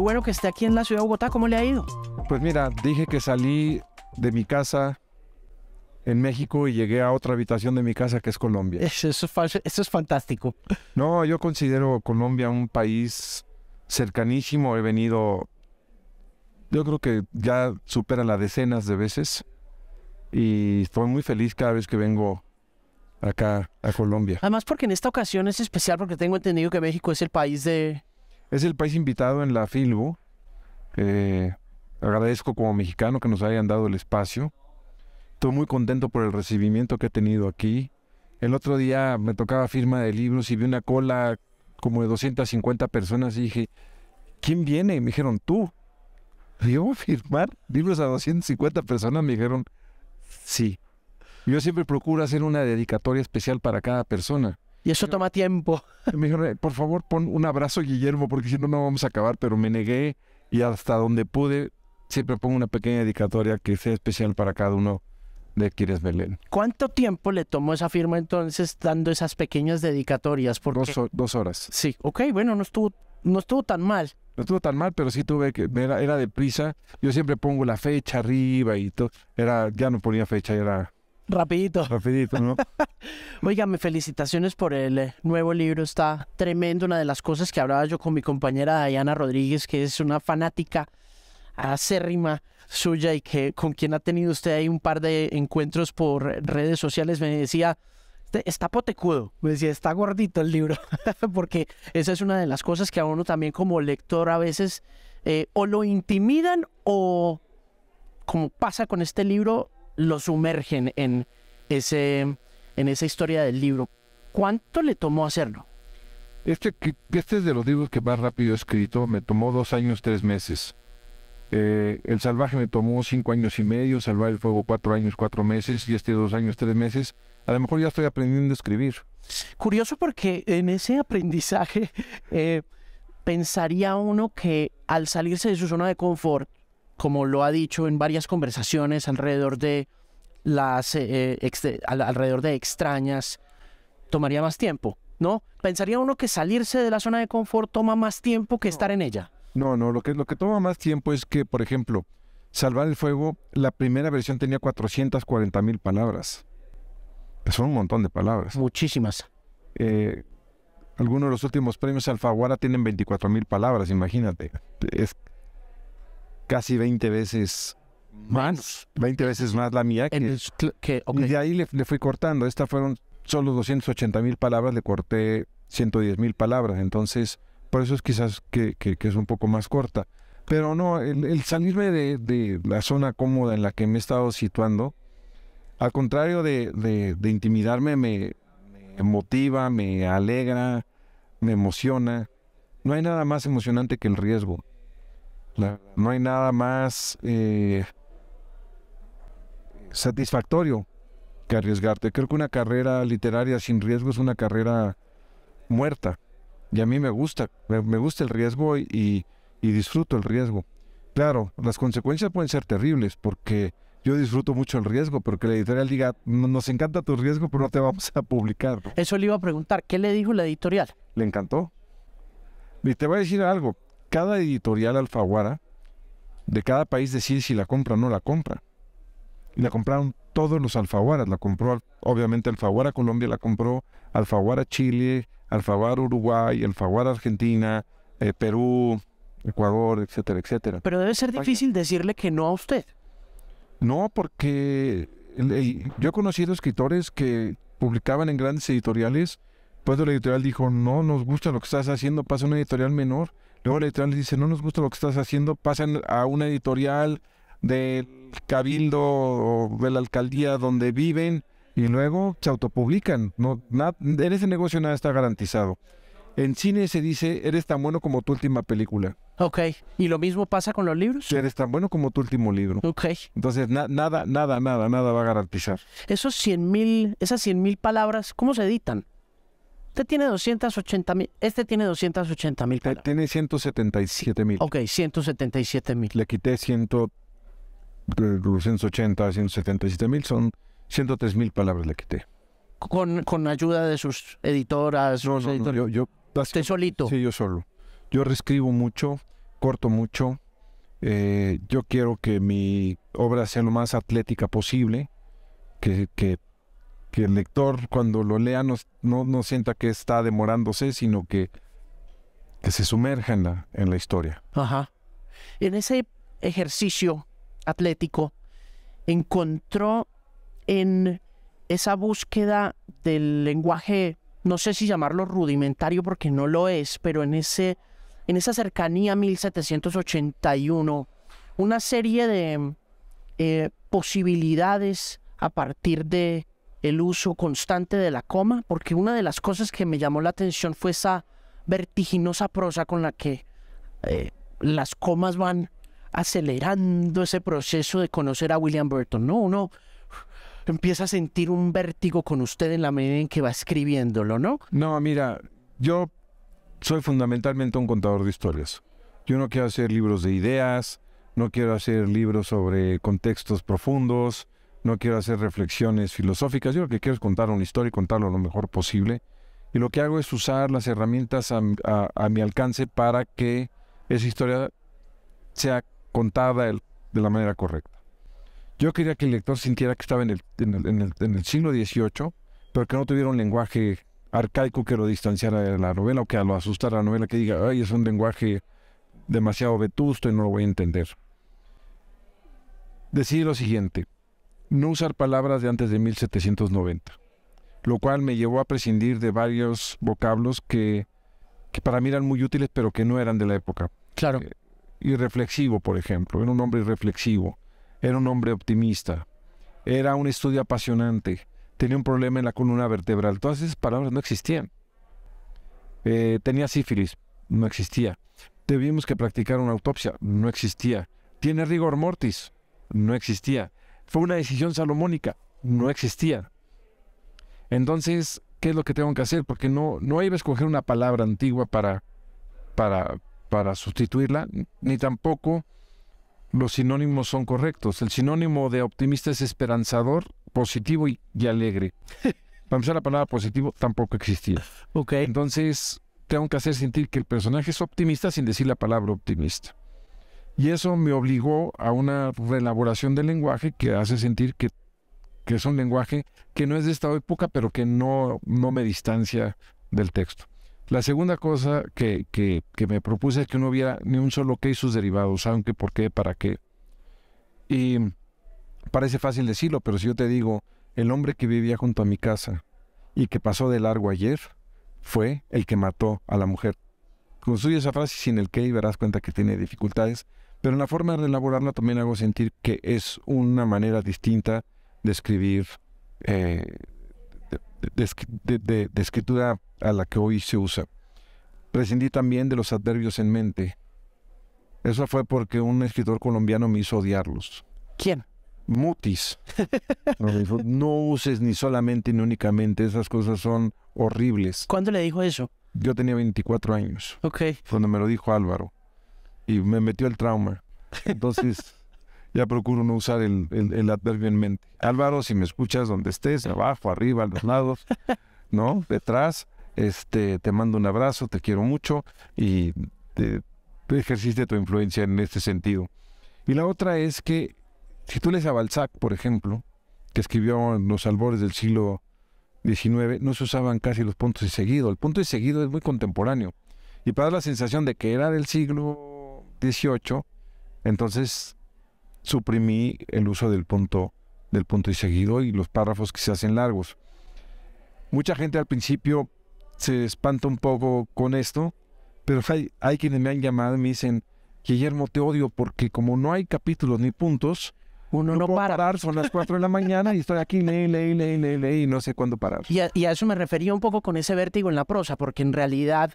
bueno que esté aquí en la ciudad de Bogotá. ¿Cómo le ha ido? Pues mira, dije que salí de mi casa en México y llegué a otra habitación de mi casa que es Colombia. Eso, es fantástico. No, yo considero Colombia un país cercanísimo. He venido, yo creo que ya supera las decenas de veces y estoy muy feliz cada vez que vengo acá a Colombia. Además porque en esta ocasión es especial porque tengo entendido que México es el país de es el país invitado en la Filbo. Eh, agradezco como mexicano que nos hayan dado el espacio. Estoy muy contento por el recibimiento que he tenido aquí. El otro día me tocaba firma de libros y vi una cola como de 250 personas y dije, ¿quién viene? me dijeron, tú. yo, ¿firmar libros a 250 personas? Me dijeron, sí. Yo siempre procuro hacer una dedicatoria especial para cada persona. Y eso toma tiempo. Me dijeron, eh, por favor, pon un abrazo, Guillermo, porque si no, no vamos a acabar, pero me negué y hasta donde pude, siempre pongo una pequeña dedicatoria que sea especial para cada uno de Quieres Belén. ¿Cuánto tiempo le tomó esa firma entonces dando esas pequeñas dedicatorias? Por Dos, horas. Sí, ok, bueno, no estuvo, no estuvo tan mal. No estuvo tan mal, pero sí tuve que, era, era deprisa. Yo siempre pongo la fecha arriba y todo. Era, ya no ponía fecha, era Rapidito. Rapidito, ¿no? Oiganme, felicitaciones por el eh, nuevo libro, está tremendo. Una de las cosas que hablaba yo con mi compañera Diana Rodríguez, que es una fanática acérrima suya y que con quien ha tenido usted ahí un par de encuentros por redes sociales, me decía, este, está potecudo, me decía, está gordito el libro, porque esa es una de las cosas que a uno también como lector a veces eh, o lo intimidan o como pasa con este libro, lo sumergen en, ese, en esa historia del libro. ¿Cuánto le tomó hacerlo? Este, este es de los libros que más rápido he escrito. Me tomó dos años, tres meses. Eh, el Salvaje me tomó cinco años y medio, Salvar el Fuego cuatro años, cuatro meses, y este dos años, tres meses. A lo mejor ya estoy aprendiendo a escribir. Curioso porque en ese aprendizaje eh, pensaría uno que al salirse de su zona de confort, como lo ha dicho en varias conversaciones alrededor de las eh, eh, alrededor de extrañas, tomaría más tiempo, ¿no? Pensaría uno que salirse de la zona de confort toma más tiempo que estar en ella. No, no, lo que, lo que toma más tiempo es que, por ejemplo, Salvar el Fuego, la primera versión tenía 440 mil palabras. Pues son un montón de palabras. Muchísimas. Eh, algunos de los últimos premios Alfaguara tienen 24 mil palabras, imagínate. Es, casi 20 veces más, 20 veces más la mía. Que, Y de ahí le, fui cortando. Estas fueron solo 280 mil palabras, le corté 110 mil palabras. Entonces, por eso es quizás que, es un poco más corta. Pero no, el, salirme de, la zona cómoda en la que me he estado situando, al contrario de, intimidarme, me motiva, me alegra, me emociona. No hay nada más emocionante que el riesgo no hay nada más eh, satisfactorio que arriesgarte. Creo que una carrera literaria sin riesgo es una carrera muerta. Y a mí me gusta, me gusta el riesgo y, disfruto el riesgo. Claro, las consecuencias pueden ser terribles porque yo disfruto mucho el riesgo, pero que la editorial diga, nos encanta tu riesgo, pero no te vamos a publicar. Eso le iba a preguntar, ¿qué le dijo la editorial? Le encantó. Y te voy a decir algo, cada editorial alfaguara de cada país decide si la compra o no la compra. Y la compraron todos los alfaguaras. La compró, obviamente, Alfaguara Colombia, la compró Alfaguara Chile, Alfaguara Uruguay, Alfaguara Argentina, eh, Perú, Ecuador, etcétera, etcétera. Pero debe ser difícil decirle que no a usted. No, porque yo he conocido escritores que publicaban en grandes editoriales, pues la editorial dijo, no nos gusta lo que estás haciendo, pasa una editorial menor. Luego el editorial dice, no nos gusta lo que estás haciendo, pasan a una editorial del cabildo o de la alcaldía donde viven y luego se autopublican. No, nada, en ese negocio nada está garantizado. En cine se dice, eres tan bueno como tu última película. Ok. ¿Y lo mismo pasa con los libros? Eres tan bueno como tu último libro. Ok. Entonces, nada, nada, nada, nada va a garantizar. Esos esas 100 mil palabras, ¿cómo se editan? Usted tiene 280 mil, este tiene 280 mil. Tiene 177 mil. Ok, 177 mil. Le quité 100, 180, 177 mil, son 103 mil palabras le quité. Con, ayuda de sus editoras. No, sus no, no yo, yo, Usted solito. Sí, yo solo. Yo reescribo mucho, corto mucho. Eh, yo quiero que mi obra sea lo más atlética posible, que, que que el lector cuando lo lea no, no, sienta que está demorándose, sino que, que se sumerja en la, en la historia. Ajá. En ese ejercicio atlético, encontró en esa búsqueda del lenguaje, no sé si llamarlo rudimentario porque no lo es, pero en, ese, en esa cercanía 1781, una serie de eh, posibilidades a partir de el uso constante de la coma, porque una de las cosas que me llamó la atención fue esa vertiginosa prosa con la que eh, las comas van acelerando ese proceso de conocer a William Burton, ¿no? Uno empieza a sentir un vértigo con usted en la medida en que va escribiéndolo, ¿no? No, mira, yo soy fundamentalmente un contador de historias. Yo no quiero hacer libros de ideas, no quiero hacer libros sobre contextos profundos, no quiero hacer reflexiones filosóficas, yo lo que quiero es contar una historia y contarlo lo mejor posible. Y lo que hago es usar las herramientas a, mi alcance para que esa historia sea contada de la manera correcta. Yo quería que el lector sintiera que estaba en el, siglo XVIII, pero que no tuviera un lenguaje arcaico que lo distanciara de la novela o que lo asustara la novela, que diga, ay, es un lenguaje demasiado vetusto y no lo voy a entender. Decir lo siguiente, no usar palabras de antes de 1790, lo cual me llevó a prescindir de varios vocablos que, para mí eran muy útiles, pero que no eran de la época. Claro. Eh, irreflexivo, por ejemplo, era un hombre irreflexivo, era un hombre optimista, era un estudio apasionante, tenía un problema en la columna vertebral, todas esas palabras no existían. Eh, tenía sífilis, no existía. Tuvimos que practicar una autopsia, no existía. Tiene rigor mortis, no existía fue una decisión salomónica, no existía. Entonces, ¿qué es lo que tengo que hacer? Porque no, no iba a escoger una palabra antigua para, para, para sustituirla, ni tampoco los sinónimos son correctos. El sinónimo de optimista es esperanzador, positivo y, alegre. Para empezar, la palabra positivo tampoco existía. Okay. Entonces, tengo que hacer sentir que el personaje es optimista sin decir la palabra optimista. Y eso me obligó a una reelaboración del lenguaje que hace sentir que, es un lenguaje que no es de esta época, pero que no, no me distancia del texto. La segunda cosa que, me propuse es que no hubiera ni un solo que y sus derivados, aunque por qué, para qué. Y parece fácil decirlo, pero si yo te digo, el hombre que vivía junto a mi casa y que pasó de largo ayer fue el que mató a la mujer. Construye esa frase sin el que y verás cuenta que tiene dificultades, pero en la forma de elaborarla también hago sentir que es una manera distinta de escribir, eh, de, escritura a la que hoy se usa. Prescindí también de los adverbios en mente. Eso fue porque un escritor colombiano me hizo odiarlos. ¿Quién? Mutis. no uses ni solamente ni únicamente, esas cosas son horribles. ¿Cuándo le dijo eso? Yo tenía 24 años. Ok. Cuando me lo dijo Álvaro y me metió el trauma. Entonces, ya procuro no usar el, adverbio en mente. Álvaro, si me escuchas donde estés, abajo, arriba, a los lados, ¿no? Detrás, este, te mando un abrazo, te quiero mucho y te, ejerciste tu influencia en este sentido. Y la otra es que si tú lees a Balzac, por ejemplo, que escribió en los albores del siglo XIX, no se usaban casi los puntos y seguido. El punto y seguido es muy contemporáneo. Y para dar la sensación de que era del siglo 18, entonces suprimí el uso del punto, del punto y seguido y los párrafos que se hacen largos. Mucha gente al principio se espanta un poco con esto, pero hay, hay quienes me han llamado y me dicen, Guillermo, te odio porque como no hay capítulos ni puntos, uno no, para. son las 4 de la mañana y estoy aquí, ley ley ley ley y no sé cuándo parar. Y y a eso me refería un poco con ese vértigo en la prosa, porque en realidad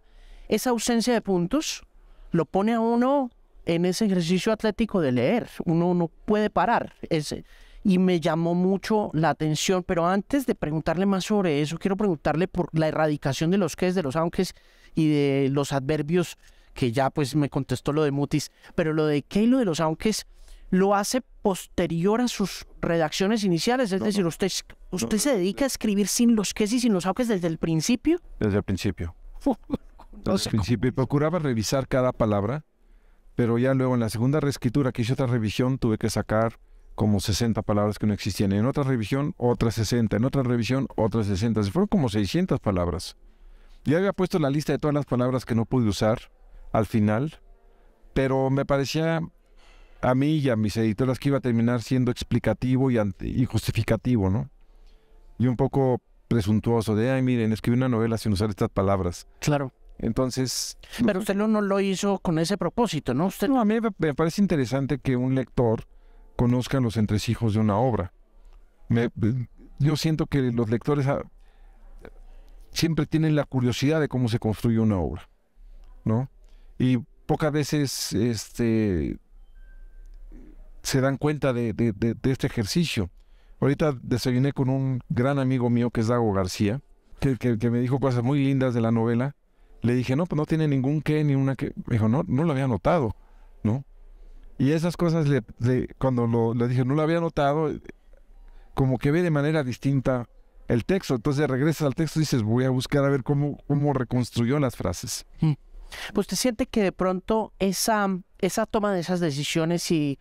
esa ausencia de puntos lo pone a uno en ese ejercicio atlético de leer. Uno no puede parar. ese y me llamó mucho la atención. Pero antes de preguntarle más sobre eso, quiero preguntarle por la erradicación de los ques, de los aunques y de los adverbios, que ya pues me contestó lo de Mutis. Pero lo de qué y lo de los aunques lo hace posterior a sus redacciones iniciales. Es decir, usted, usted se dedica a escribir sin los ques y sin los aunques desde el principio. Desde el principio. principio. Y procuraba revisar cada palabra, pero ya luego en la segunda reescritura que hice otra revisión tuve que sacar como 60 palabras que no existían. En otra revisión, otras 60. En otra revisión, otras 60. fueron como 600 palabras. ya había puesto la lista de todas las palabras que no pude usar al final, pero me parecía a mí y a mis editoras que iba a terminar siendo explicativo y, y justificativo, ¿no? Y un poco presuntuoso de, ay, miren, escribí una novela sin usar estas palabras. Claro. Entonces... Mm, Pero usted no, lo hizo con ese propósito, ¿no? a mí me parece interesante que un lector conozca los entresijos de una obra. Eh, yo siento que los lectores ah, siempre tienen la curiosidad de cómo se construye una obra, ¿no? Y pocas veces este, se dan cuenta de, este ejercicio. Ahorita desayuné con un gran amigo mío que es Dago García, que me dijo cosas muy lindas de la novela le dije, no, pues no tiene ningún qué, ni una que. Me dijo, no, no lo había notado, ¿no? Y esas cosas, le, cuando le dije, no lo había notado, como que ve de manera distinta el texto. Entonces regresas al texto y dices, voy a buscar a ver cómo, cómo reconstruyó las frases. Mm. Pues te siente que de pronto esa, esa toma de esas decisiones y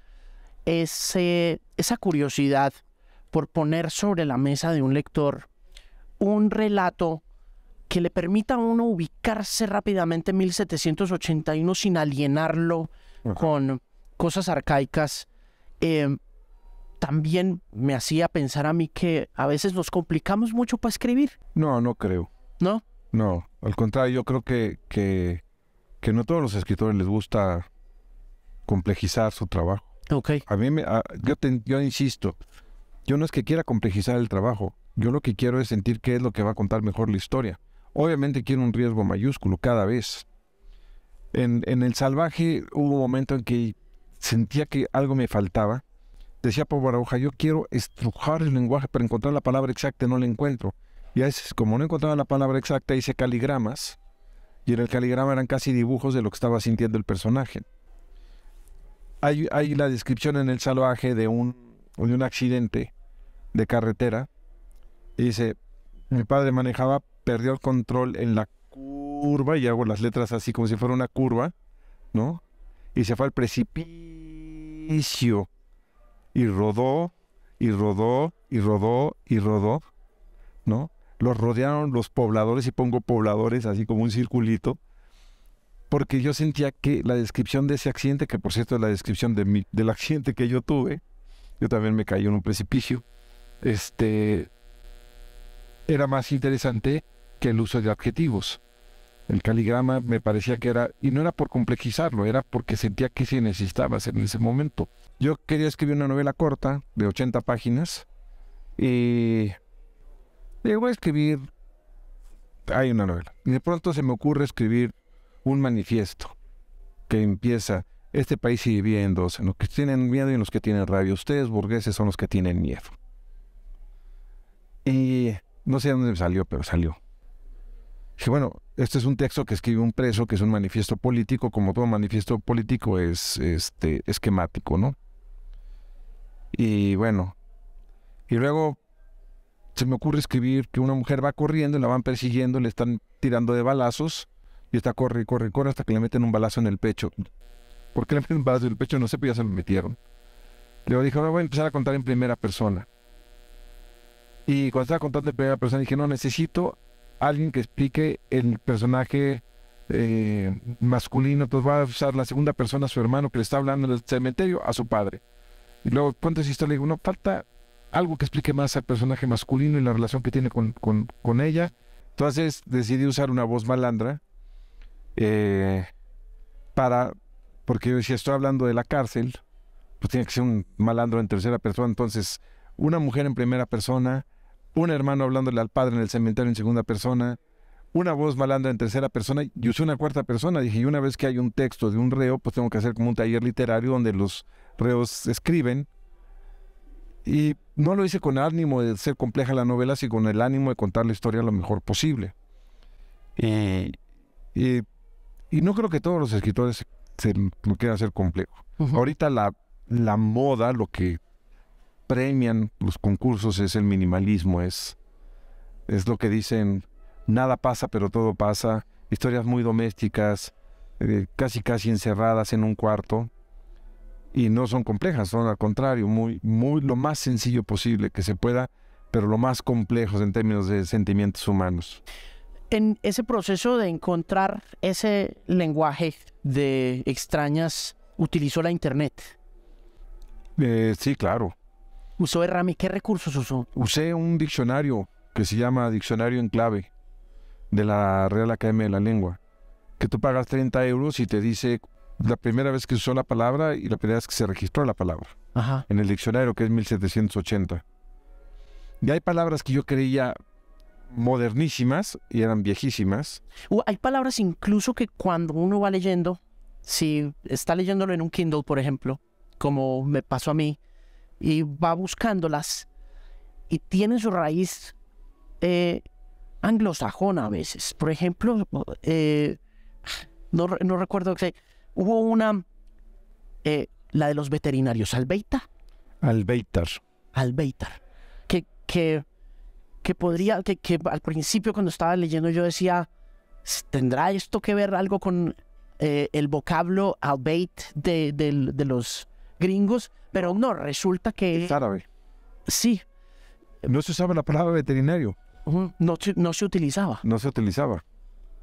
ese, esa curiosidad por poner sobre la mesa de un lector un relato que le permita a uno ubicarse rápidamente en 1781 sin alienarlo con cosas arcaicas, em, también me hacía pensar a mí que a veces nos complicamos mucho para escribir. No, no creo. ¿No? No, al contrario, yo creo que, que, que no a todos los escritores les gusta complejizar su trabajo. Ok. A mí me, yo, yo insisto, yo no es que quiera complejizar el trabajo, yo lo que quiero es sentir qué es lo que va a contar mejor la historia. Obviamente quiero un riesgo mayúsculo cada vez. En, El Salvaje hubo un momento en que sentía que algo me faltaba. Decía Pablo Arauja, yo quiero estrujar el lenguaje para encontrar la palabra exacta, no la encuentro. Y a veces, como no encontraba la palabra exacta, hice caligramas. Y en el caligrama eran casi dibujos de lo que estaba sintiendo el personaje. Hay, la descripción en El Salvaje de un, de un accidente de carretera. dice, mi padre manejaba perdió el control en la curva y hago las letras así como si fuera una curva, ¿no? Y se fue al precipicio y rodó y rodó y rodó y rodó, ¿no? Los rodearon los pobladores y pongo pobladores así como un circulito, porque yo sentía que la descripción de ese accidente, que por cierto es la descripción de del accidente que yo tuve, yo también me caí en un precipicio, este, era más interesante el uso de adjetivos. El caligrama me parecía que era, y no era por complejizarlo, era porque sentía que se necesitaba en ese momento. Yo quería escribir una novela corta de 80 páginas y digo, a escribir, hay una novela. Y de pronto se me ocurre escribir un manifiesto que empieza, este país se divide en dos, en los que tienen miedo y en los que tienen rabia. Ustedes burgueses son los que tienen miedo. Y no sé dónde salió, pero salió. Dije, bueno, este es un texto que escribe un preso, que es un manifiesto político, como todo manifiesto político es este, esquemático, ¿no? Y bueno, y luego se me ocurre escribir que una mujer va corriendo, la van persiguiendo, le están tirando de balazos y está corre, corre, corre hasta que le meten un balazo en el pecho. ¿Por qué le meten un balazo en el pecho? No sé, pero ya se lo metieron. Luego dije, ahora voy a empezar a contar en primera persona. Y cuando estaba contando en primera persona dije, no, necesito alguien que explique el personaje eh, masculino, entonces pues va a usar la segunda persona a su hermano que le está hablando en el cementerio, a su padre. Y luego ¿cuántas historia, le digo, no, falta algo que explique más al personaje masculino y la relación que tiene con, ella. Entonces decidí usar una voz malandra eh, para, porque yo decía, estoy hablando de la cárcel, pues tiene que ser un malandro en tercera persona, entonces una mujer en primera persona, un hermano hablándole al padre en el cementerio en segunda persona, una voz malandra en tercera persona y usé una cuarta persona. Dije, y una vez que hay un texto de un reo, pues tengo que hacer como un taller literario donde los reos escriben. Y no lo hice con ánimo de ser compleja la novela, sino con el ánimo de contar la historia lo mejor posible. Eh, y, no creo que todos los escritores se lo quieran hacer complejo. Ahorita la moda, lo que premian los concursos es el minimalismo, es, es lo que dicen, nada pasa pero todo pasa, historias muy domésticas, eh, casi casi encerradas en un cuarto, y no son complejas, son al contrario, muy, muy lo más sencillo posible que se pueda, pero lo más complejos en términos de sentimientos humanos. En ese proceso de encontrar ese lenguaje de extrañas, utilizó la internet. Eh, sí, claro. ¿Usó Rami ¿Qué recursos usó? Usé un diccionario que se llama Diccionario en Clave de la Real Academia de la Lengua, que tú pagas 30 euros y te dice la primera vez que usó la palabra y la primera vez que se registró la palabra Ajá. en el diccionario, que es 1780. Y hay palabras que yo creía modernísimas y eran viejísimas. Uh, hay palabras incluso que cuando uno va leyendo, si está leyéndolo en un Kindle, por ejemplo, como me pasó a mí, y va buscándolas y tiene su raíz eh, anglosajona a veces. Por ejemplo, eh, no, recuerdo, que hubo una, eh, la de los veterinarios, Albeita. Albeitar. Albeitar. Que, que, que podría, que, al principio cuando estaba leyendo yo decía, ¿tendrá esto que ver algo con el vocablo albeit de, los gringos, pero no, resulta que... Es árabe. Sí. No se usaba la palabra veterinario. No, se utilizaba. No se utilizaba.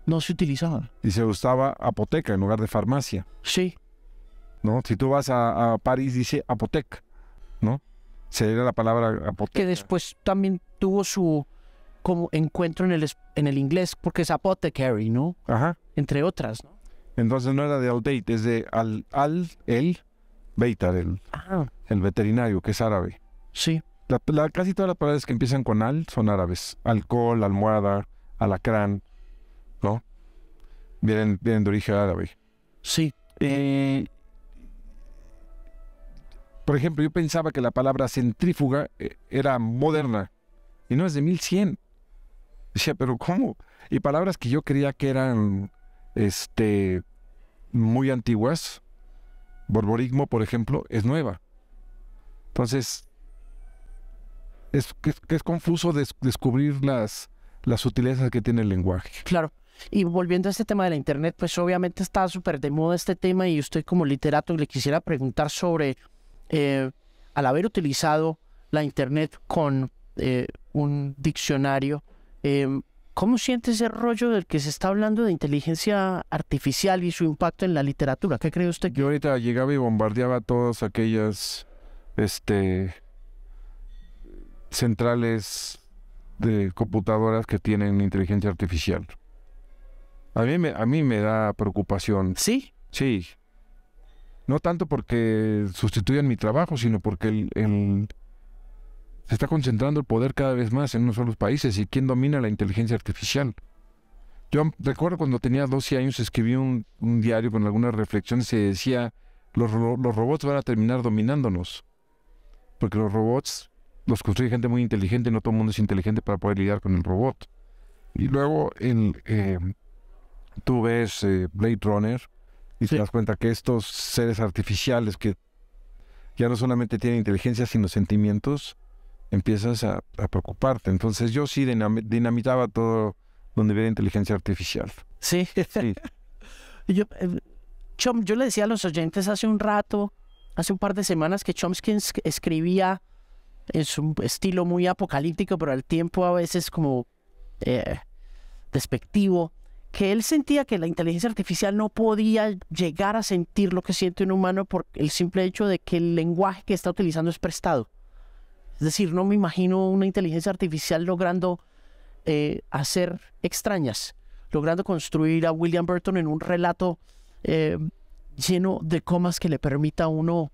No se utilizaba. Y se usaba apoteca en lugar de farmacia. Sí. ¿No? Si tú vas a, París, dice apoteca, ¿no? Sería la palabra apoteca. Que después también tuvo su como encuentro en el, en el inglés, porque es apothecary, ¿no? Ajá. Entre otras, ¿no? Entonces no era de outdate, es de al, al, el, Beitar, el, veterinario, que es árabe. Sí. casi todas las palabras que empiezan con al son árabes. Alcohol, almohada, alacrán, ¿no? Vienen, de origen árabe. Sí. Eh, por ejemplo, yo pensaba que la palabra centrífuga eh, era moderna y no es de 1100. Decía, pero ¿cómo? Y palabras que yo creía que eran este, muy antiguas, borborigmo, por ejemplo, es nueva. Entonces, es, es, es confuso descubrir las, las sutilezas que tiene el lenguaje. Claro. Y volviendo a este tema de la Internet, pues obviamente está súper de moda este tema y estoy como literato le quisiera preguntar sobre, eh, al haber utilizado la Internet con eh, un diccionario, eh, ¿Cómo siente ese rollo del que se está hablando de inteligencia artificial y su impacto en la literatura? ¿Qué cree usted? Yo ahorita llegaba y bombardeaba todas aquellas este, centrales de computadoras que tienen inteligencia artificial. A mí me, a mí me da preocupación. ¿Sí? Sí. No tanto porque sustituyan mi trabajo, sino porque el se está concentrando el poder cada vez más en unos solos países y quién domina la inteligencia artificial. Yo recuerdo cuando tenía 12 años escribí un, diario con algunas reflexiones y decía, los, robots van a terminar dominándonos, porque los robots los construye gente muy inteligente, no todo el mundo es inteligente para poder lidiar con el robot. Y luego eh, tú ves eh, Blade Runner y te das cuenta que estos seres artificiales que ya no solamente tienen inteligencia, sino sentimientos, empiezas a, preocuparte. Entonces yo sí dinamitaba todo donde había inteligencia artificial. Sí. Eh, yo, le decía a los oyentes hace un rato, hace un par de semanas, que Chomsky escribía en su estilo muy apocalíptico, pero al tiempo a veces como eh, despectivo, que él sentía que la inteligencia artificial no podía llegar a sentir lo que siente un humano por el simple hecho de que el lenguaje que está utilizando es prestado. Es decir, no me imagino una inteligencia artificial logrando eh, hacer extrañas, logrando construir a William Burton en un relato eh, lleno de comas que le permita a uno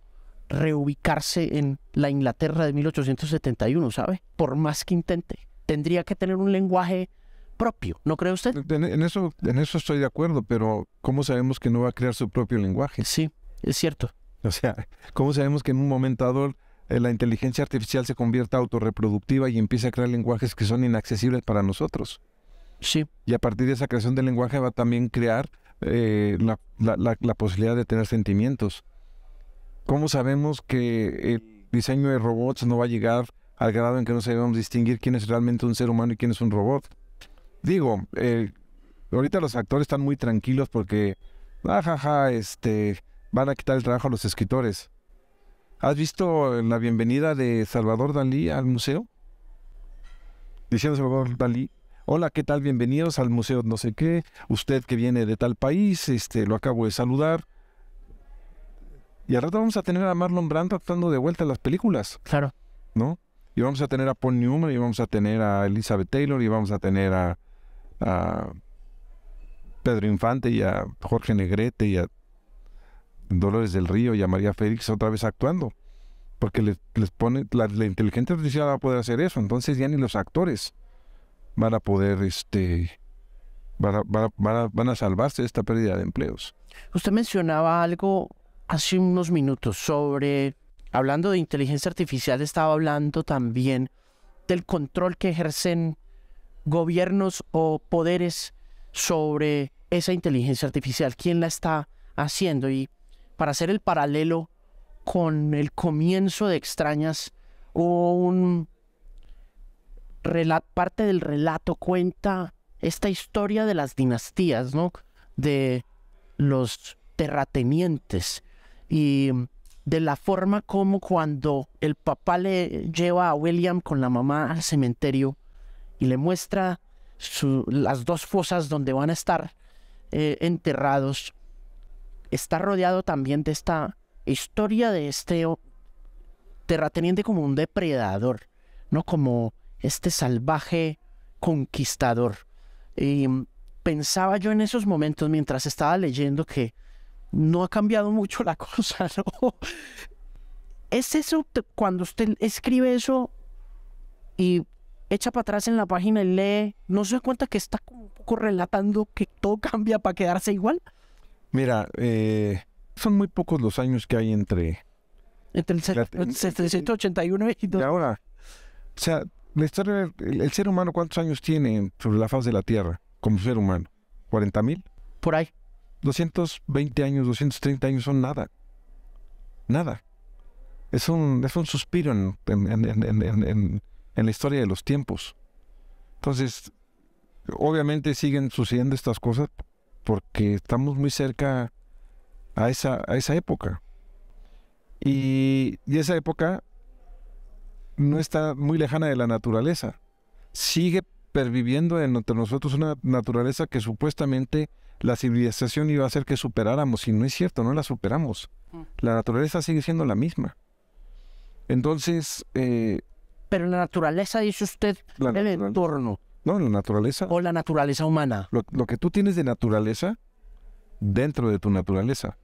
reubicarse en la Inglaterra de 1871, ¿sabe? Por más que intente, tendría que tener un lenguaje propio, ¿no cree usted? En, eso, en eso estoy de acuerdo, pero ¿cómo sabemos que no va a crear su propio lenguaje? Sí, es cierto. O sea, ¿cómo sabemos que en un momento dado eh, la inteligencia artificial se convierta autorreproductiva y empieza a crear lenguajes que son inaccesibles para nosotros. Sí. Y a partir de esa creación del lenguaje va a también crear eh, la, posibilidad de tener sentimientos. ¿Cómo sabemos que el diseño de robots no va a llegar al grado en que no sabemos distinguir quién es realmente un ser humano y quién es un robot? Digo, eh, ahorita los actores están muy tranquilos porque, ajaja, ah, este, van a quitar el trabajo a los escritores. ¿Has visto la bienvenida de Salvador Dalí al museo? Diciendo Salvador Dalí, hola, ¿qué tal? Bienvenidos al museo no sé qué. Usted que viene de tal país, este, lo acabo de saludar. Y al rato vamos a tener a Marlon Brando actuando de vuelta las películas. Claro. ¿No? Y vamos a tener a Paul Newman, y vamos a tener a Elizabeth Taylor, y vamos a tener a Pedro Infante y a Jorge Negrete y a Dolores del Río y a María Félix otra vez actuando. Porque les, pone, la, inteligencia artificial va a poder hacer eso. Entonces ya ni los actores van a poder, este, van a, salvarse de esta pérdida de empleos. Usted mencionaba algo hace unos minutos sobre, hablando de inteligencia artificial, estaba hablando también del control que ejercen gobiernos o poderes sobre esa inteligencia artificial, quién la está haciendo. Y para hacer el paralelo con el comienzo de Extrañas, hubo un parte del relato cuenta esta historia de las dinastías, ¿no? De los terratenientes y de la forma como cuando el papá le lleva a William con la mamá al cementerio y le muestra las dos fosas donde van a estar eh, enterrados, está rodeado también de esta historia de este terrateniente como un depredador, ¿no? Como este salvaje conquistador. Y pensaba yo en esos momentos mientras estaba leyendo que no ha cambiado mucho la cosa, Es eso, cuando usted escribe eso y echa para atrás en la página y lee, no se da cuenta que está poco relatando que todo cambia para quedarse igual. Mira, eh, son muy pocos los años que hay entre... Entre el 781 eh, eh, y... ahora, o sea, la historia, el, ser humano, ¿cuántos años tiene sobre la faz de la Tierra como ser humano? ¿40 mil? Por ahí. 220 años, 230 años son nada. Nada. Es un, es un suspiro en, en la historia de los tiempos. Entonces, obviamente siguen sucediendo estas cosas porque estamos muy cerca a esa, a esa época. Y, esa época no está muy lejana de la naturaleza. Sigue perviviendo entre nosotros una naturaleza que supuestamente la civilización iba a hacer que superáramos, y no es cierto, no la superamos. Mm. La naturaleza sigue siendo la misma. Entonces... Eh, Pero la naturaleza, dice usted, el entorno. No, la naturaleza. O la naturaleza humana. Lo, que tú tienes de naturaleza dentro de tu naturaleza.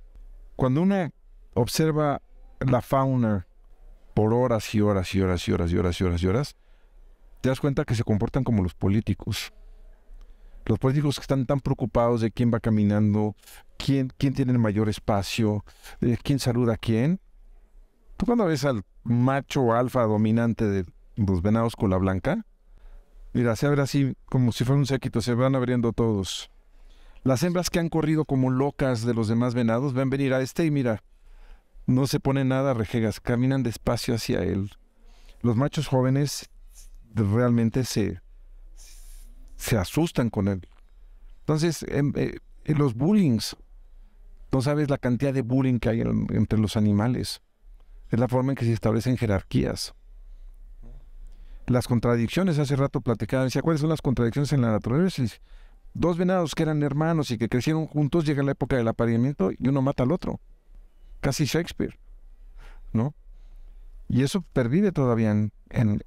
Cuando una observa la fauna por horas y horas y horas y horas y horas y horas y horas, te das cuenta que se comportan como los políticos. Los políticos que están tan preocupados de quién va caminando, quién, quién tiene el mayor espacio, quién saluda a quién. Tú cuando ves al macho alfa dominante de los venados con la blanca, Mira, se abre así como si fuera un séquito, se van abriendo todos. Las hembras que han corrido como locas de los demás venados van a venir a este y mira, no se pone nada rejegas, caminan despacio hacia él. Los machos jóvenes realmente se, se asustan con él. Entonces, em, eh, eh, los bullings, no sabes la cantidad de bullying que hay entre los animales. Es la forma en que se establecen jerarquías las contradicciones, hace rato platicaban, decía, ¿cuáles son las contradicciones en la naturaleza? Dos venados que eran hermanos y que crecieron juntos, llega la época del apareamiento y uno mata al otro. Casi Shakespeare, ¿no? Y eso pervive todavía en, en,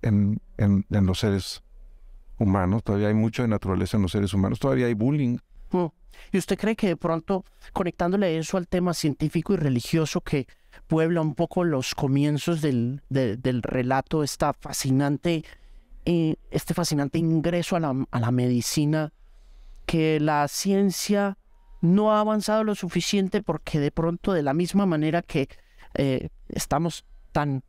en los seres humanos, todavía hay mucho de naturaleza en los seres humanos, todavía hay bullying. Mm. ¿Y usted cree que de pronto, conectándole eso al tema científico y religioso que puebla un poco los comienzos del, relato, esta fascinante, eh, este fascinante ingreso a la, medicina, que la ciencia no ha avanzado lo suficiente porque de pronto de la misma manera que eh, estamos tan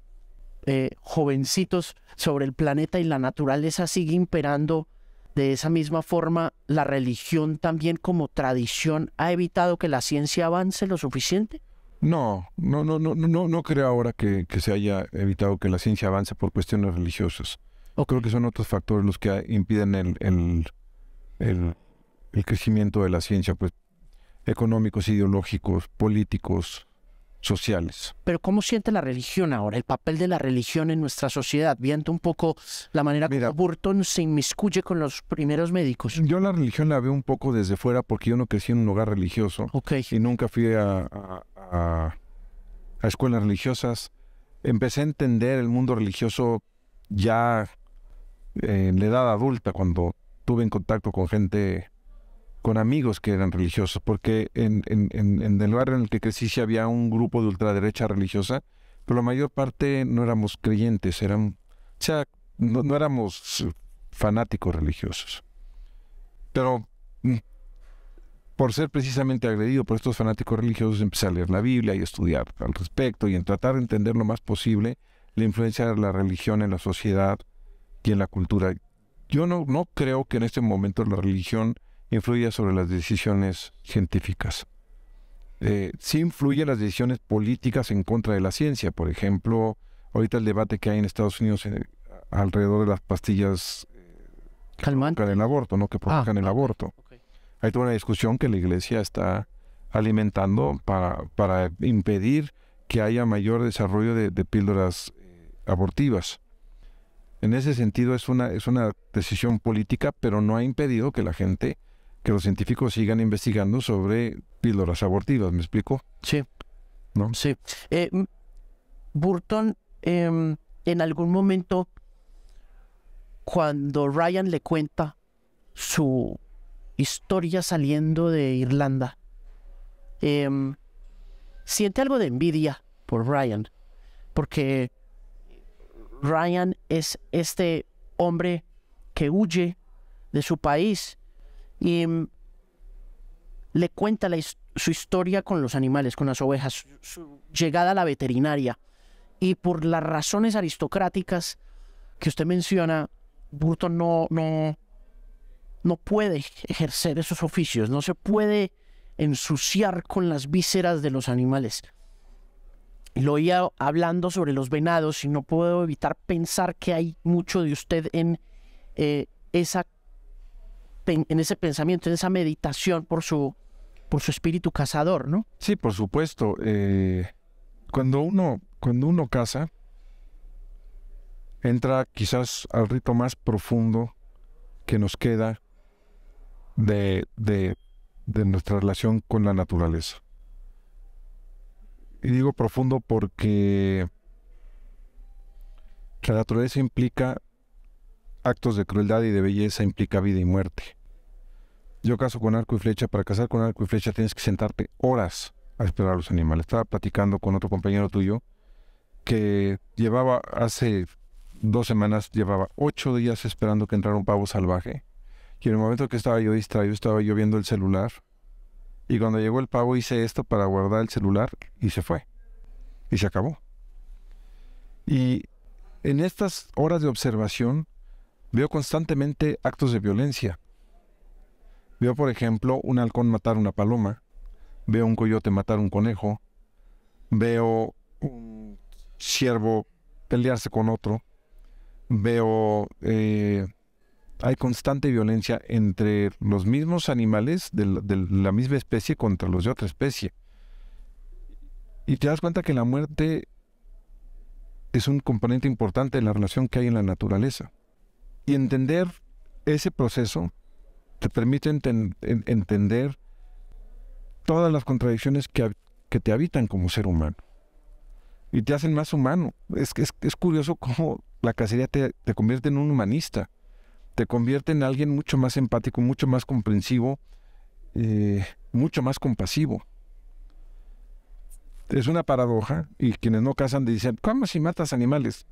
eh, jovencitos sobre el planeta y la naturaleza sigue imperando de esa misma forma, la religión también como tradición ha evitado que la ciencia avance lo suficiente? No, no, no, no, no, creo ahora que, se haya evitado que la ciencia avance por cuestiones religiosas. Creo que son otros factores los que impiden el, el, crecimiento de la ciencia, pues económicos, ideológicos, políticos, sociales. Pero ¿cómo siente la religión ahora, el papel de la religión en nuestra sociedad? Viendo un poco la manera como Burton se inmiscuye con los primeros médicos. Yo la religión la veo un poco desde fuera porque yo no crecí en un hogar religioso y nunca fui a, a, escuelas religiosas, empecé a entender el mundo religioso ya en la edad adulta, cuando tuve en contacto con gente, con amigos que eran religiosos, porque en, el lugar en el que crecí había un grupo de ultraderecha religiosa, pero la mayor parte no éramos creyentes, eran, o sea, no éramos fanáticos religiosos. Pero mm, por ser precisamente agredido por estos fanáticos religiosos, empecé a leer la Biblia y estudiar al respecto y en tratar de entender lo más posible la influencia de la religión en la sociedad y en la cultura. Yo no, no creo que en este momento la religión influya sobre las decisiones científicas. Eh, sí influye las decisiones políticas en contra de la ciencia. Por ejemplo, ahorita el debate que hay en Estados Unidos eh, alrededor de las pastillas eh, que provocan el aborto, ¿no? Que provocan ah, el aborto hay toda una discusión que la iglesia está alimentando para, para impedir que haya mayor desarrollo de, píldoras eh, abortivas. En ese sentido es una, es una decisión política, pero no ha impedido que la gente, que los científicos sigan investigando sobre píldoras abortivas, ¿me explico? Sí. ¿No? Sí. Eh, Burton, em, en algún momento, cuando Ryan le cuenta su historia saliendo de Irlanda. Em, siente algo de envidia por Ryan, porque Ryan es este hombre que huye de su país y em, le cuenta su historia con los animales, con las ovejas, su, llegada a la veterinaria. Y por las razones aristocráticas que usted menciona, Burton no, no, no puede ejercer esos oficios, no se puede ensuciar con las vísceras de los animales. Lo oía hablando sobre los venados y no puedo evitar pensar que hay mucho de usted en, eh, esa, en ese pensamiento, en esa meditación por su, por su espíritu cazador, ¿no? Sí, por supuesto. Eh, cuando, uno, cuando uno caza, entra quizás al rito más profundo que nos queda de, nuestra relación con la naturaleza. Y digo profundo porque la naturaleza implica actos de crueldad y de belleza, implica vida y muerte. Yo caso con arco y flecha, para cazar con arco y flecha tienes que sentarte horas a esperar a los animales. Estaba platicando con otro compañero tuyo que llevaba hace dos semanas, llevaba ocho días esperando que entrara un pavo salvaje y en el momento que estaba yo distraído, estaba yo viendo el celular. Y cuando llegó el pavo, hice esto para guardar el celular y se fue. Y se acabó. Y en estas horas de observación veo constantemente actos de violencia. Veo, por ejemplo, un halcón matar una paloma. Veo un coyote matar un conejo. Veo un ciervo pelearse con otro. Veo eh, hay constante violencia entre los mismos animales de la, misma especie contra los de otra especie. Y te das cuenta que la muerte es un componente importante de la relación que hay en la naturaleza. Y entender ese proceso te permite entender todas las contradicciones que, te habitan como ser humano. Y te hacen más humano. Es, es, es curioso cómo la cacería te, te convierte en un humanista te convierte en alguien mucho más empático, mucho más comprensivo, eh, mucho más compasivo. Es una paradoja y quienes no cazan dicen, ¿cómo si matas animales?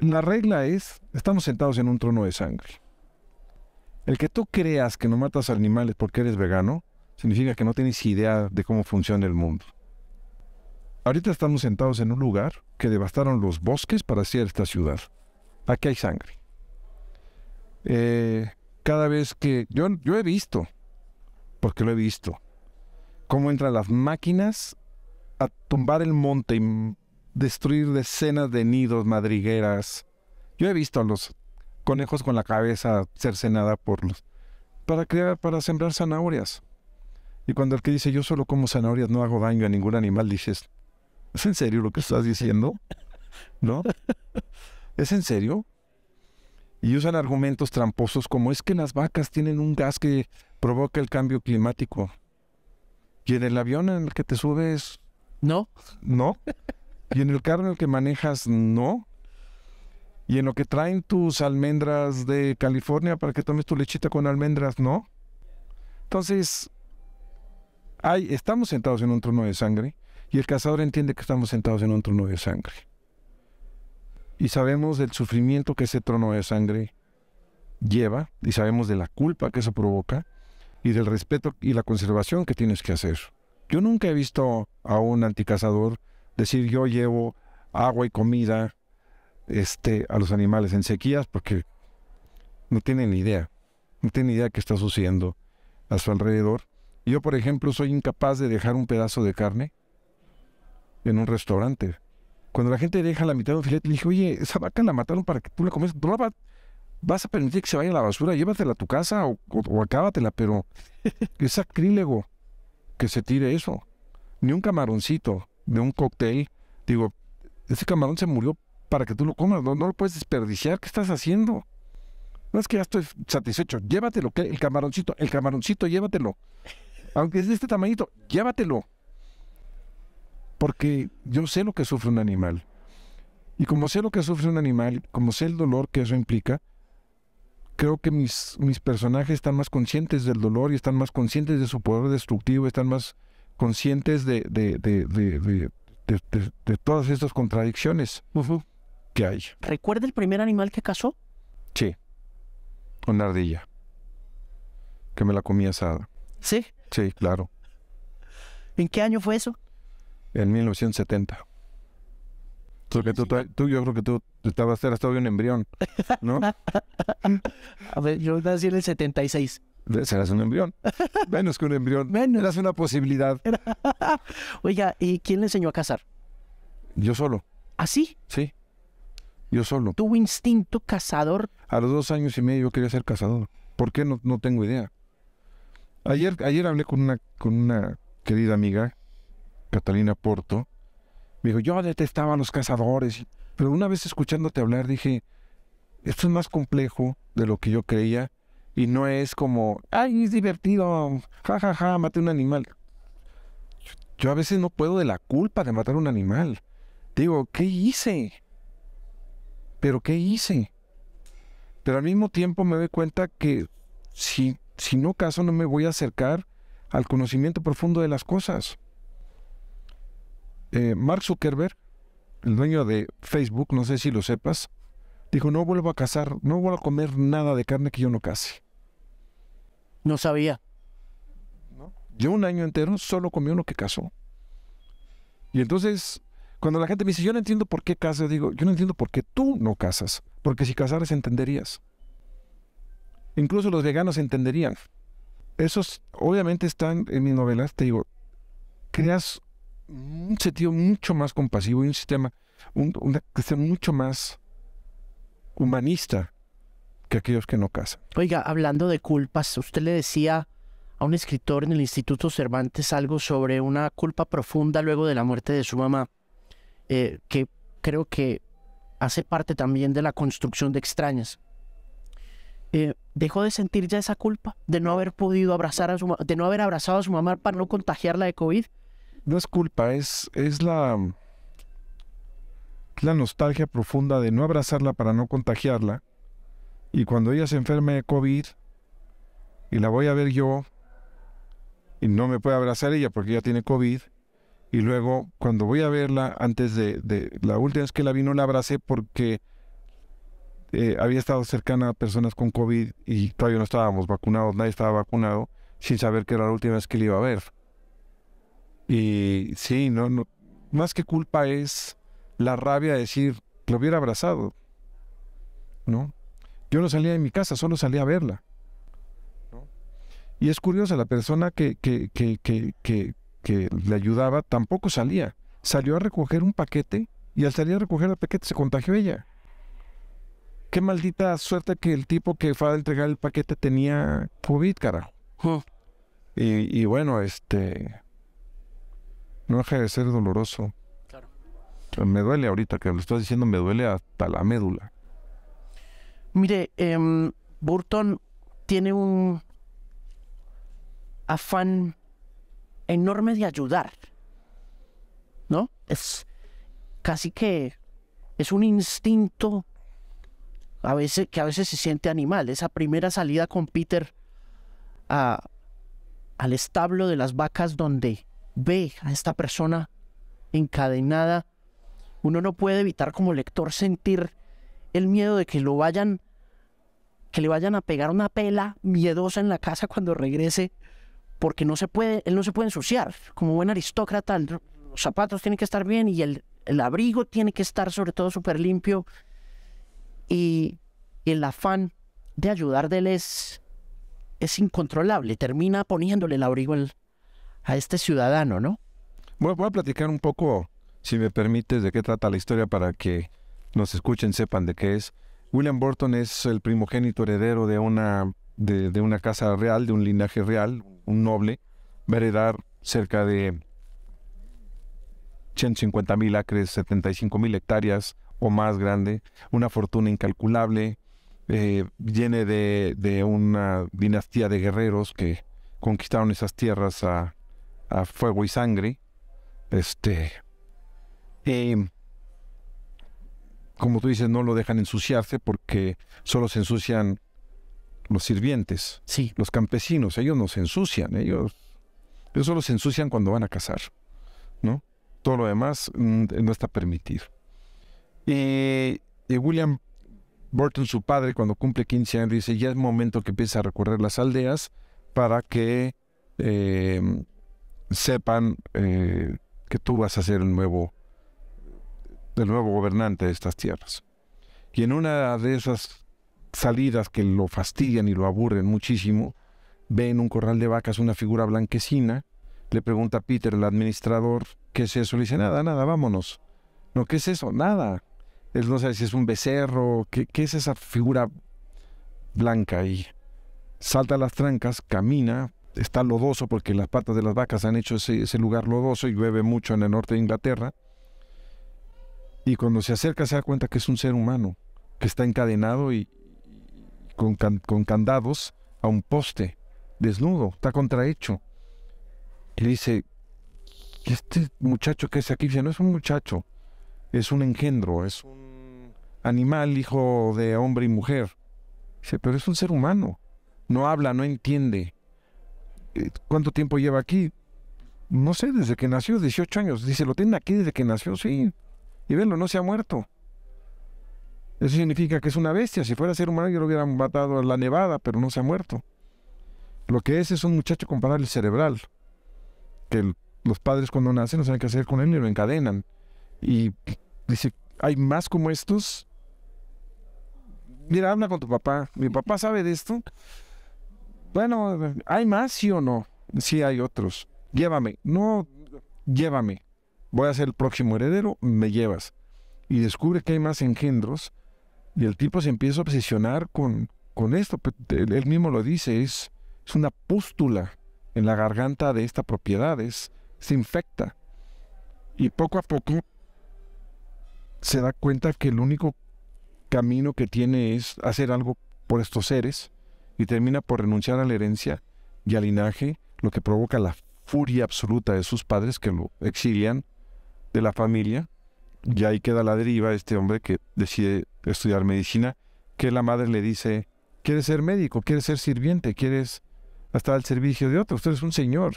La regla es, estamos sentados en un trono de sangre. El que tú creas que no matas animales porque eres vegano, significa que no tienes idea de cómo funciona el mundo. Ahorita estamos sentados en un lugar que devastaron los bosques para hacer esta ciudad. Aquí hay sangre. Eh, cada vez que yo, yo he visto, porque lo he visto, cómo entran las máquinas a tumbar el monte y destruir decenas de nidos, madrigueras. Yo he visto a los conejos con la cabeza cercenada por los para crear, para sembrar zanahorias. Y cuando el que dice yo solo como zanahorias no hago daño a ningún animal, dices, ¿es en serio lo que estás diciendo? ¿No? ¿Es en serio? y usan argumentos tramposos como es que las vacas tienen un gas que provoca el cambio climático. Y en el avión en el que te subes... No. No. Y en el carro en el que manejas, no. Y en lo que traen tus almendras de California para que tomes tu lechita con almendras, no. Entonces, hay, estamos sentados en un trono de sangre y el cazador entiende que estamos sentados en un trono de sangre y sabemos del sufrimiento que ese trono de sangre lleva y sabemos de la culpa que eso provoca y del respeto y la conservación que tienes que hacer. Yo nunca he visto a un anticazador decir yo llevo agua y comida este, a los animales en sequías porque no tienen ni idea, no tienen idea qué está sucediendo a su alrededor. Yo, por ejemplo, soy incapaz de dejar un pedazo de carne en un restaurante cuando la gente deja la mitad de un filete, le dije, oye, esa vaca la mataron para que tú la comes. No vas a permitir que se vaya a la basura, llévatela a tu casa o, acábatela, pero es sacrílego que se tire eso. Ni un camaroncito de un cóctel, digo, ese camarón se murió para que tú lo comas, no, lo puedes desperdiciar, ¿qué estás haciendo? No es que ya estoy satisfecho, llévatelo, el camaroncito, el camaroncito, llévatelo. Aunque es de este tamañito, llévatelo porque yo sé lo que sufre un animal. Y como sé lo que sufre un animal, como sé el dolor que eso implica, creo que mis, mis personajes están más conscientes del dolor y están más conscientes de su poder destructivo, están más conscientes de, de, todas estas contradicciones que hay. ¿Recuerda el primer animal que cazó? Sí, una ardilla, que me la comí asada. ¿Sí? Sí, claro. ¿En qué año fue eso? en 1970. tú, yo creo que tú estabas, eras todavía un embrión, ¿no? A ver, yo nací en el 76. Serás un embrión. Menos que un embrión. Menos. una posibilidad. Oiga, ¿y quién le enseñó a cazar? Yo solo. ¿Ah, sí? Sí. Yo solo. ¿Tuvo instinto cazador? A los dos años y medio yo quería ser cazador. ¿Por qué? No, no tengo idea. Ayer, ayer hablé con una, con una querida amiga Catalina Porto, me dijo, yo detestaba a los cazadores, pero una vez escuchándote hablar dije, esto es más complejo de lo que yo creía y no es como, ay, es divertido, jajaja, ja, ja, maté un animal. Yo, a veces no puedo de la culpa de matar un animal. Digo, ¿qué hice? ¿Pero qué hice? Pero al mismo tiempo me doy cuenta que si, si no caso no me voy a acercar al conocimiento profundo de las cosas. Eh, Mark Zuckerberg, el dueño de Facebook, no sé si lo sepas, dijo, no vuelvo a cazar, no vuelvo a comer nada de carne que yo no case. No sabía. Yo un año entero solo comí uno que cazó. Y entonces, cuando la gente me dice, yo no entiendo por qué casas, digo, yo no entiendo por qué tú no casas, porque si cazaras entenderías. Incluso los veganos entenderían. Esos obviamente están en mi novelas, te digo, creas un sentido mucho más compasivo y un sistema, una cuestión mucho más humanista que aquellos que no casan. Oiga, hablando de culpas, usted le decía a un escritor en el Instituto Cervantes algo sobre una culpa profunda luego de la muerte de su mamá, eh, que creo que hace parte también de la construcción de extrañas. Eh, dejó de sentir ya esa culpa de no haber podido abrazar a su de no haber abrazado a su mamá para no contagiarla de COVID. No es culpa, es, es la, la nostalgia profunda de no abrazarla para no contagiarla. Y cuando ella se enferme de COVID y la voy a ver yo, y no me puede abrazar ella porque ella tiene COVID, y luego cuando voy a verla, antes de, la última vez que la vi no la abracé porque eh, había estado cercana a personas con COVID y todavía no estábamos vacunados, nadie estaba vacunado, sin saber que era la última vez que la iba a ver. Y sí, no, no, más que culpa es la rabia de decir, lo hubiera abrazado, ¿no? Yo no salía de mi casa, solo salía a verla. Y es curioso, la persona que, que, que, que, le ayudaba tampoco salía. Salió a recoger un paquete y al salir a recoger el paquete se contagió ella. Qué maldita suerte que el tipo que fue a entregar el paquete tenía COVID, carajo. Y, y bueno, este, no deja de ser doloroso. Me duele ahorita que lo estás diciendo, me duele hasta la médula. Mire, em, Burton tiene un afán enorme de ayudar, ¿no? Es casi que es un instinto a veces, que a veces se siente animal. Esa primera salida con Peter al establo de las vacas donde ve a esta persona encadenada, uno no puede evitar como lector sentir el miedo de que lo vayan, que le vayan a pegar una pela miedosa en la casa cuando regrese, porque no se puede, él no se puede ensuciar. Como buen aristócrata, los zapatos tienen que estar bien y el, abrigo tiene que estar sobre todo súper limpio. Y, el afán de ayudar de él es, es incontrolable. Termina poniéndole el abrigo al, a este ciudadano, ¿no? Bueno, voy a platicar un poco, si me permites, de qué trata la historia para que nos escuchen, sepan de qué es. William Burton es el primogénito heredero de una, de, una casa real, de un linaje real, un noble. Va heredar cerca de 150 mil acres, 75 mil hectáreas o más grande, una fortuna incalculable, viene eh, de, de, una dinastía de guerreros que conquistaron esas tierras a, a fuego y sangre. Este. como tú dices, no lo dejan ensuciarse porque solo se ensucian los sirvientes. Los campesinos, ellos no se ensucian, ellos, ellos solo se ensucian cuando van a cazar, ¿no? Todo lo demás mm, no está permitido. William Burton, su padre, cuando cumple 15 años, dice, ya es momento que empiece a recorrer las aldeas para que eh, sepan eh, que tú vas a ser el nuevo, nuevo gobernante de estas tierras. Y en una de esas salidas que lo fastidian y lo aburren muchísimo, ve en un corral de vacas una figura blanquecina, le pregunta a Peter, el administrador, ¿qué es eso? Le dice, nada, nada, vámonos. No, ¿qué es eso? Nada. Él no sé si es un becerro, ¿qué, qué es esa figura blanca ahí? Salta a las trancas, camina, está lodoso porque las patas de las vacas han hecho ese, lugar lodoso y llueve mucho en el norte de Inglaterra. Y cuando se acerca se da cuenta que es un ser humano, que está encadenado y, con, candados a un poste, desnudo, está contrahecho. Y dice, este muchacho que es aquí? no es un muchacho, es un engendro, es un animal, hijo de hombre y mujer. Dice, pero es un ser humano, no habla, no entiende, eh, ¿Cuánto tiempo lleva aquí? No sé, desde que nació, 18 años. Dice, lo tiene aquí desde que nació, sí. Y venlo, no se ha muerto. Eso significa que es una bestia. Si fuera ser humano, yo lo hubieran matado a la nevada, pero no se ha muerto. Lo que es es un muchacho con parálisis cerebral, que los padres cuando nacen no saben qué hacer con él y lo encadenan. Y dice, ¿hay más como estos? Mira, habla con tu papá. Mi papá sabe de esto. Bueno, ¿hay más, sí o no? Sí, hay otros. Llévame. No, llévame. Voy a ser el próximo heredero, me llevas. Y descubre que hay más engendros. Y el tipo se empieza a obsesionar con, esto. Él, mismo lo dice, es, es una pústula en la garganta de esta propiedad, se infecta. Y poco a poco se da cuenta que el único camino que tiene es hacer algo por estos seres y termina por renunciar a la herencia y al linaje, lo que provoca la furia absoluta de sus padres que lo exilian de la familia. Y ahí queda la deriva este hombre que decide estudiar medicina, que la madre le dice, quieres ser médico, quieres ser sirviente, quieres estar al servicio de otro, usted eres un señor,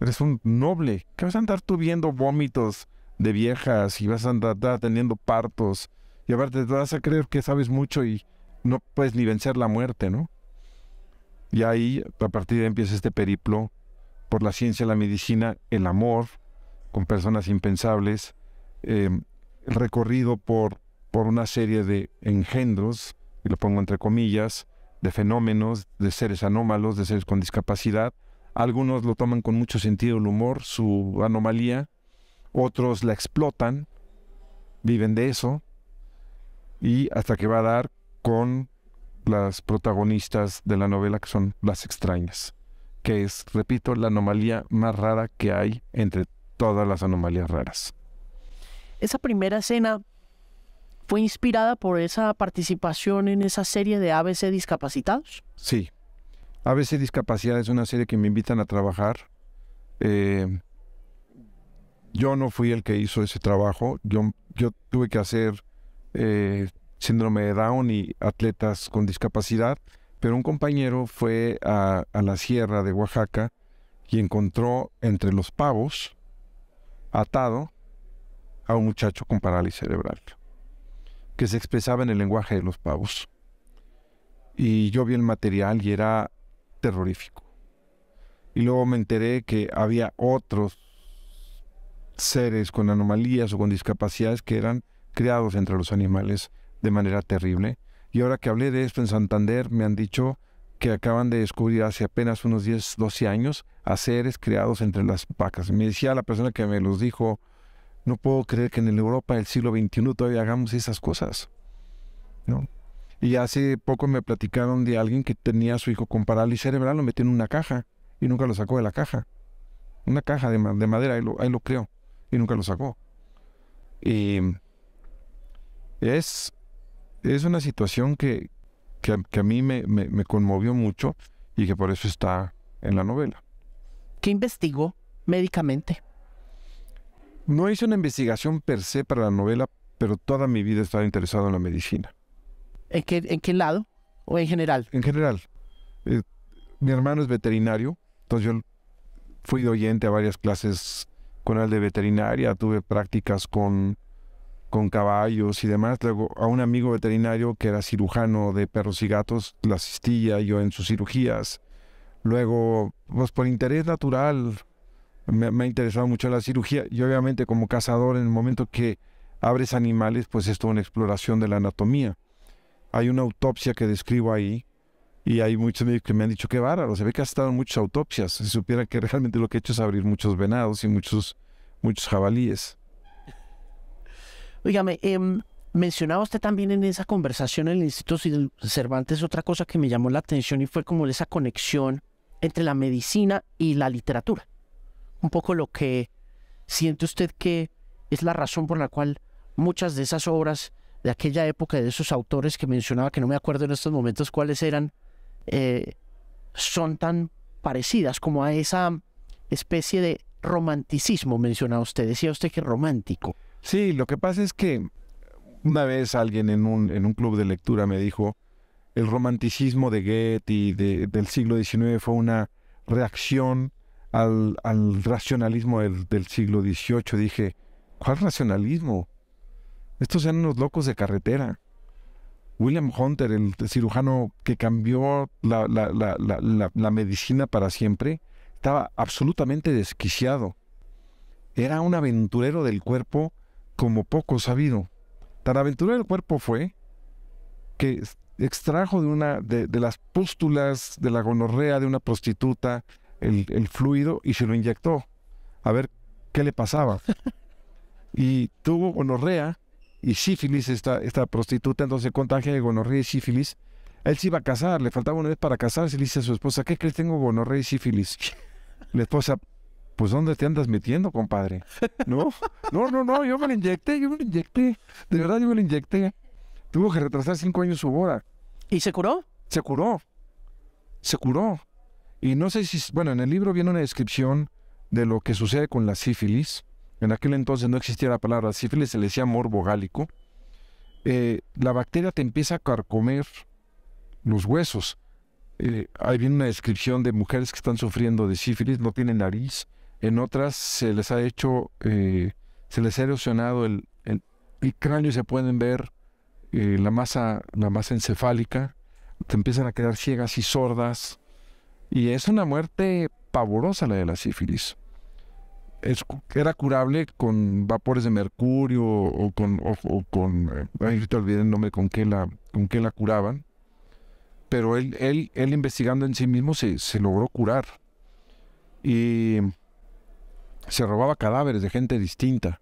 eres un noble, que vas a andar tú viendo vómitos de viejas y vas a andar teniendo partos y aparte te vas a creer que sabes mucho y no puedes ni vencer la muerte, ¿no? Y ahí, a partir de ahí empieza este periplo por la ciencia, la medicina, el amor, con personas impensables, el em, recorrido por, por una serie de engendros, y lo pongo entre comillas, de fenómenos, de seres anómalos, de seres con discapacidad. Algunos lo toman con mucho sentido el humor, su anomalía, otros la explotan, viven de eso, y hasta que va a dar con las protagonistas de la novela, que son las extrañas, que es, repito, la anomalía más rara que hay entre todas las anomalías raras. Esa primera escena fue inspirada por esa participación en esa serie de ABC Discapacitados. Sí. ABC Discapacidad es una serie que me invitan a trabajar. Eh, yo no fui el que hizo ese trabajo. Yo, yo tuve que hacer eh, síndrome de Down y atletas con discapacidad, pero un compañero fue a, la sierra de Oaxaca y encontró entre los pavos atado a un muchacho con parálisis cerebral, que se expresaba en el lenguaje de los pavos. Y yo vi el material y era terrorífico. Y luego me enteré que había otros seres con anomalías o con discapacidades que eran criados entre los animales de manera terrible. Y ahora que hablé de esto en Santander, me han dicho que acaban de descubrir hace apenas unos 10, 12 años a seres creados entre las vacas. Me decía la persona que me los dijo, no puedo creer que en Europa del siglo XXI todavía hagamos esas cosas. Y hace poco me platicaron de alguien que tenía a su hijo con parálisis cerebral, lo metió en una caja y nunca lo sacó de la caja. Una caja de, madera, ahí lo, ahí y nunca lo sacó. Y es es una situación que, que, a, mí me, conmovió mucho y que por eso está en la novela. ¿Qué investigó médicamente? No hice una investigación per se para la novela, pero toda mi vida he estado interesado en la medicina. ¿En qué, en qué lado? ¿O en general? En general. Eh, mi hermano es veterinario, entonces yo fui de oyente a varias clases con él de veterinaria, tuve prácticas con con caballos y demás. Luego a un amigo veterinario que era cirujano de perros y gatos, la asistía yo en sus cirugías. Luego, pues por interés natural, me, ha interesado mucho la cirugía y obviamente como cazador en el momento que abres animales, pues es toda una exploración de la anatomía. Hay una autopsia que describo ahí y hay muchos que me han dicho que bárbaro, se ve que has estado en muchas autopsias. Si supiera que realmente lo que he hecho es abrir muchos venados y muchos, muchos jabalíes. Oígame, em, mencionaba usted también en esa conversación en el Instituto Cervantes otra cosa que me llamó la atención y fue como esa conexión entre la medicina y la literatura. Un poco lo que siente usted que es la razón por la cual muchas de esas obras de aquella época, de esos autores que mencionaba, que no me acuerdo en estos momentos cuáles eran, eh, son tan parecidas como a esa especie de romanticismo mencionaba usted. Decía usted que romántico. Sí, lo que pasa es que una vez alguien en un, en un club de lectura me dijo, el romanticismo de Goethe del siglo XIX fue una reacción al, racionalismo del, siglo XVIII. Dije, ¿cuál racionalismo? Estos eran unos locos de carretera. William Hunter, el cirujano que cambió la medicina para siempre, estaba absolutamente desquiciado. Era un aventurero del cuerpo como poco sabido. Tan aventurero el cuerpo fue que extrajo de una de, las pústulas de la gonorrea de una prostituta el, fluido y se lo inyectó a ver qué le pasaba. Y tuvo gonorrea y sífilis esta, esta prostituta, entonces contagia de gonorrea y sífilis. Él se iba a casar, le faltaba una vez para casarse y le dice a su esposa, ¿qué crees? Tengo gonorrea y sífilis. La esposa, pues ¿dónde te andas metiendo, compadre? No, no, no, no, yo me lo inyecté, yo me lo inyecté, de verdad yo me lo inyecté. Tuvo que retrasar cinco años su boda. ¿Y se curó? Se curó, se curó. Y no sé si, bueno, en el libro viene una descripción de lo que sucede con la sífilis. En aquel entonces no existía la palabra sífilis, se le decía morbo gálico. Eh, la bacteria te empieza a carcomer los huesos. Eh, ahí viene una descripción de mujeres que están sufriendo de sífilis, no tienen nariz, en otras se les ha hecho, eh, se les ha erosionado el, el, cráneo y se pueden ver eh, la, masa, la masa encefálica, te empiezan a quedar ciegas y sordas, y es una muerte pavorosa la de la sífilis. era curable con vapores de mercurio o con, o, con eh, ay, te olviden el nombre con qué la, con qué la curaban, pero él, él, él investigando en sí mismo se, se logró curar. Y se robaba cadáveres de gente distinta.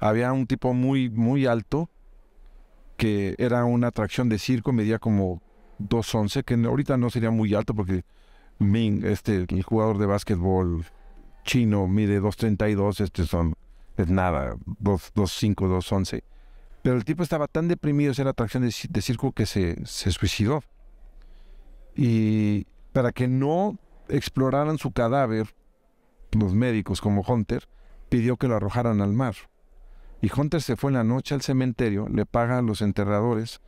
Había un tipo muy, muy alto que era una atracción de circo, medía como 2.11, que ahorita no sería muy alto porque Ming, este, el jugador de básquetbol chino, mide 2.32, este son, es nada, 2.5, 2.11. Pero el tipo estaba tan deprimido, era atracción de, de circo, que se, se suicidó. Y para que no exploraran su cadáver, los médicos como Hunter, pidió que lo arrojaran al mar. Y Hunter se fue en la noche al cementerio, le paga a los enterradores,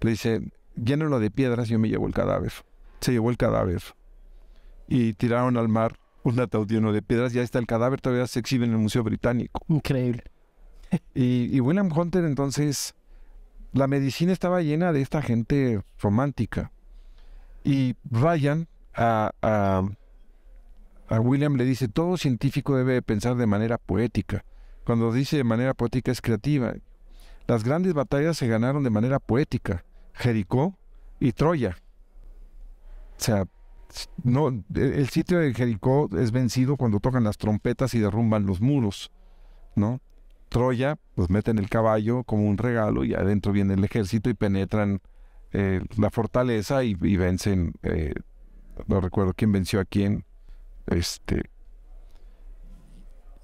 le dice, llénelo de piedras, yo me llevo el cadáver. Se llevó el cadáver. Y tiraron al mar un ataúd lleno de piedras, ya está el cadáver, todavía se exhibe en el Museo Británico. Increíble. y, y William Hunter entonces, la medicina estaba llena de esta gente romántica. Y Ryan a a William le dice, todo científico debe pensar de manera poética. Cuando dice de manera poética es creativa. Las grandes batallas se ganaron de manera poética. Jericó y Troya. O sea, no, e, el sitio de Jericó es vencido cuando tocan las trompetas y derrumban los muros, ¿no? Troya, pues meten el caballo como un regalo y adentro viene el ejército y penetran eh, la fortaleza y, vencen, eh, no recuerdo quién venció a quién, este,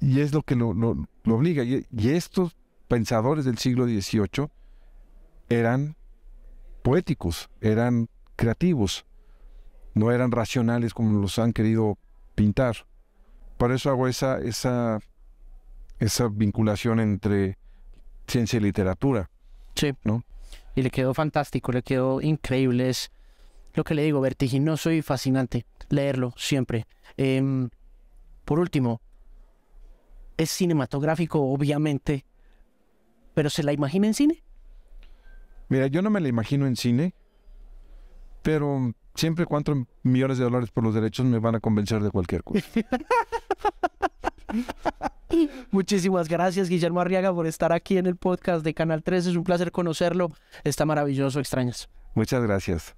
y es lo que lo, lo, obliga. Y, estos pensadores del siglo XVIII eran poéticos, eran creativos, no eran racionales como los han querido pintar. Por eso hago esa, esa, esa vinculación entre ciencia y literatura. Sí. ¿no? Y le quedó fantástico, le quedó increíble lo que le digo, vertiginoso y fascinante leerlo siempre. Em, por último, es cinematográfico, obviamente, pero ¿se la imagina en cine? Mira, yo no me la imagino en cine, pero siempre cuatro millones de dólares por los derechos me van a convencer de cualquier cosa. Muchísimas gracias, Guillermo Arriaga, por estar aquí en el podcast de Canal 3. Es un placer conocerlo. Está maravilloso, extrañas. Muchas gracias.